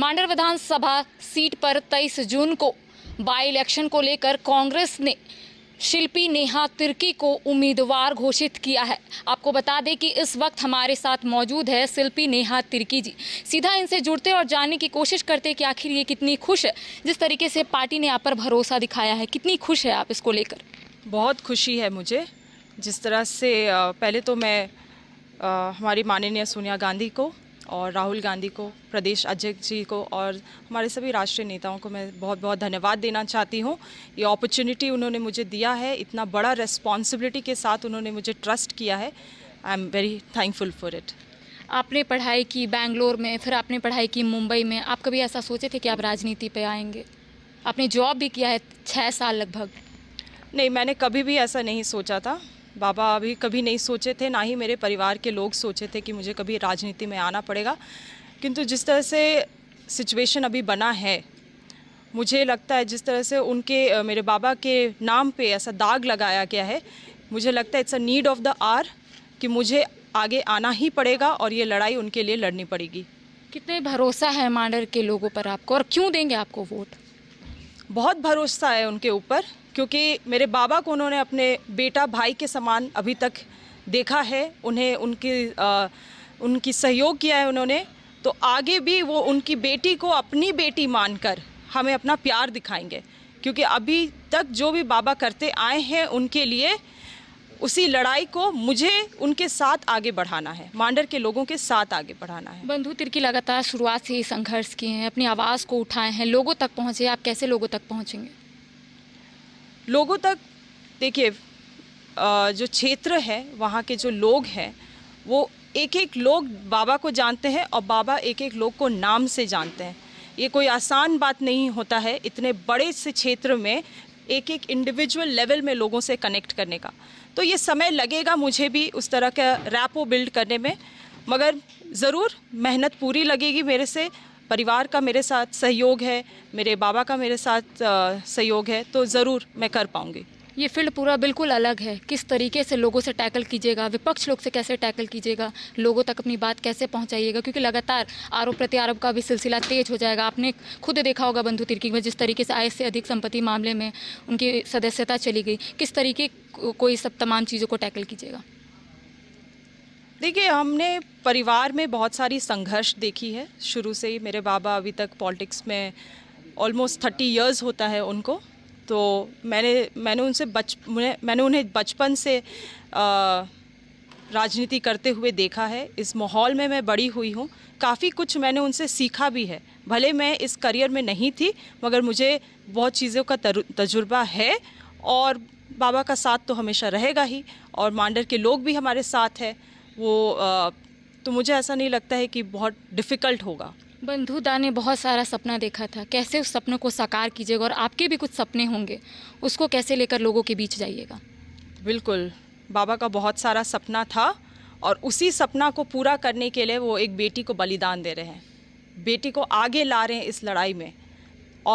मांडर विधानसभा seat पर 23 जून को by election को लेकर कांग्रेस ने शिल्पी नेहा तिर्की को उम्मीदवार घोषित किया है आपको बता दें कि इस वक्त हमारे साथ मौजूद है शिल्पी नेहा तिर्की जी सीधा इनसे जुड़ते और जानने की कोशिश करते कि आखिर ये कितनी खुश है जिस तरीके से पार्टी ने आप पर भरोसा दिखाया है कितनी खुश है आप इसको लेकर बहुत खुशी है मुझे जिस तरह से पहले तो मैं हमारी माननीय सोनिया गांधी को और राहुल गांधी को प्रदेश अध्यक्ष जी को और हमारे सभी राष्ट्रीय नेताओं को मैं बहुत बहुत धन्यवाद देना चाहती हूँ ये अपॉर्चुनिटी उन्होंने मुझे दिया है इतना बड़ा रेस्पॉन्सिबिलिटी के साथ उन्होंने मुझे ट्रस्ट किया है I am very thankful for it आपने पढ़ाई की बैंगलोर में फिर आपने पढ़ाई की मुंबई में आप कभी ऐसा सोचे थे कि आप राजनीति पर आएंगे आपने जॉब भी किया है छः साल लगभग नहीं मैंने कभी भी ऐसा नहीं सोचा था बाबा अभी कभी नहीं सोचे थे ना ही मेरे परिवार के लोग सोचे थे कि मुझे कभी राजनीति में आना पड़ेगा किंतु जिस तरह से सिचुएशन अभी बना है मुझे लगता है जिस तरह से उनके मेरे बाबा के नाम पे ऐसा दाग लगाया गया है मुझे लगता है it's a need of the hour कि मुझे आगे आना ही पड़ेगा और ये लड़ाई उनके लिए लड़नी पड़ेगी कितने भरोसा है मांडर के लोगों पर आपको और क्यों देंगे आपको वोट बहुत भरोसा है उनके ऊपर क्योंकि मेरे बाबा को उन्होंने अपने बेटा भाई के समान अभी तक देखा है उन्हें उनकी आ, उनकी सहयोग किया है उन्होंने तो आगे भी वो उनकी बेटी को अपनी बेटी मानकर हमें अपना प्यार दिखाएंगे क्योंकि अभी तक जो भी बाबा करते आए हैं उनके लिए उसी लड़ाई को मुझे उनके साथ आगे बढ़ाना है मांडर के लोगों के साथ आगे बढ़ाना है बंधु तिरकी लगातार शुरुआत से ही संघर्ष किए हैं अपनी आवाज़ को उठाए हैं लोगों तक पहुँचे आप कैसे लोगों तक पहुँचेंगे लोगों तक देखिए जो क्षेत्र है वहाँ के जो लोग हैं वो एक एक लोग बाबा को जानते हैं और बाबा एक एक लोग को नाम से जानते हैं ये कोई आसान बात नहीं होता है इतने बड़े से क्षेत्र में एक एक इंडिविजुअल लेवल में लोगों से कनेक्ट करने का तो ये समय लगेगा मुझे भी उस तरह का रैपो बिल्ड करने में मगर ज़रूर मेहनत पूरी लगेगी मेरे से परिवार का मेरे साथ सहयोग है मेरे बाबा का मेरे साथ सहयोग है तो ज़रूर मैं कर पाऊँगी ये फील्ड पूरा बिल्कुल अलग है किस तरीके से लोगों से टैकल कीजिएगा विपक्ष लोग से कैसे टैकल कीजिएगा लोगों तक अपनी बात कैसे पहुंचाइएगा क्योंकि लगातार आरोप प्रत्यारोप का भी सिलसिला तेज हो जाएगा आपने खुद देखा होगा बंधु तिर्की में जिस तरीके से आय से अधिक संपत्ति मामले में उनकी सदस्यता चली गई किस तरीके को इस सब तमाम चीज़ों को टैकल कीजिएगा देखिए हमने परिवार में बहुत सारी संघर्ष देखी है शुरू से ही मेरे बाबा अभी तक पॉलिटिक्स में ऑलमोस्ट थर्टी ईयर्स होता है उनको तो मैंने मैंने उनसे बच मैंने उन्हें बचपन से राजनीति करते हुए देखा है इस माहौल में मैं बड़ी हुई हूँ काफ़ी कुछ मैंने उनसे सीखा भी है भले मैं इस करियर में नहीं थी मगर मुझे बहुत चीज़ों का तजुर्बा है और बाबा का साथ तो हमेशा रहेगा ही और मांडर के लोग भी हमारे साथ हैं वो आ, तो मुझे ऐसा नहीं लगता है कि बहुत डिफ़िकल्ट होगा बंधुदा ने बहुत सारा सपना देखा था कैसे उस सपनों को साकार कीजिएगा और आपके भी कुछ सपने होंगे उसको कैसे लेकर लोगों के बीच जाइएगा बिल्कुल बाबा का बहुत सारा सपना था और उसी सपना को पूरा करने के लिए वो एक बेटी को बलिदान दे रहे हैं बेटी को आगे ला रहे हैं इस लड़ाई में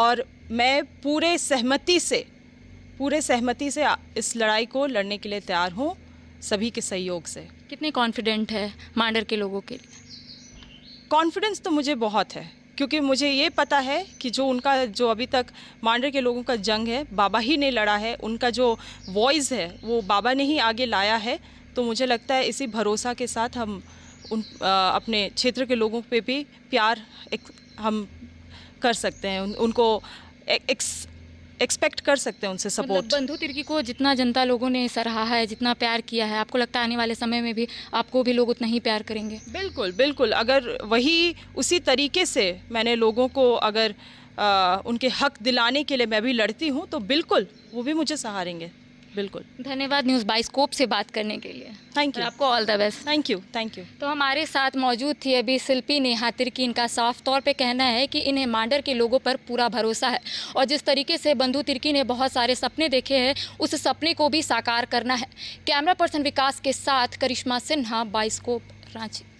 और मैं पूरे सहमति से पूरे सहमति से इस लड़ाई को लड़ने के लिए तैयार हूँ सभी के सहयोग से कितने कॉन्फिडेंट है मांडर के लोगों के लिए कॉन्फिडेंस तो मुझे बहुत है क्योंकि मुझे ये पता है कि जो उनका जो अभी तक मांडर के लोगों का जंग है बाबा ही ने लड़ा है उनका जो वॉइस है वो बाबा ने ही आगे लाया है तो मुझे लगता है इसी भरोसा के साथ हम उन आ, अपने क्षेत्र के लोगों पे भी प्यार एक, हम कर सकते हैं उन, उनको एक, एक, एक्सपेक्ट कर सकते हैं उनसे सपोर्ट मतलब बंधु तिर्की को जितना जनता लोगों ने सराहा है जितना प्यार किया है आपको लगता है आने वाले समय में भी आपको भी लोग उतना ही प्यार करेंगे बिल्कुल बिल्कुल अगर वही उसी तरीके से मैंने लोगों को अगर आ, उनके हक दिलाने के लिए मैं भी लड़ती हूँ तो बिल्कुल वो भी मुझे सहारेंगे बिल्कुल धन्यवाद न्यूज़ बाइस्कोप से बात करने के लिए थैंक यू आपको all the best thank you thank you तो हमारे साथ मौजूद थी अभी शिल्पी नेहा तिरकी इनका साफ तौर पे कहना है कि इन्हें मांडर के लोगों पर पूरा भरोसा है और जिस तरीके से बंधु तिरकी ने बहुत सारे सपने देखे हैं उस सपने को भी साकार करना है कैमरा पर्सन विकास के साथ करिश्मा सिन्हा बाइस्कोप रांची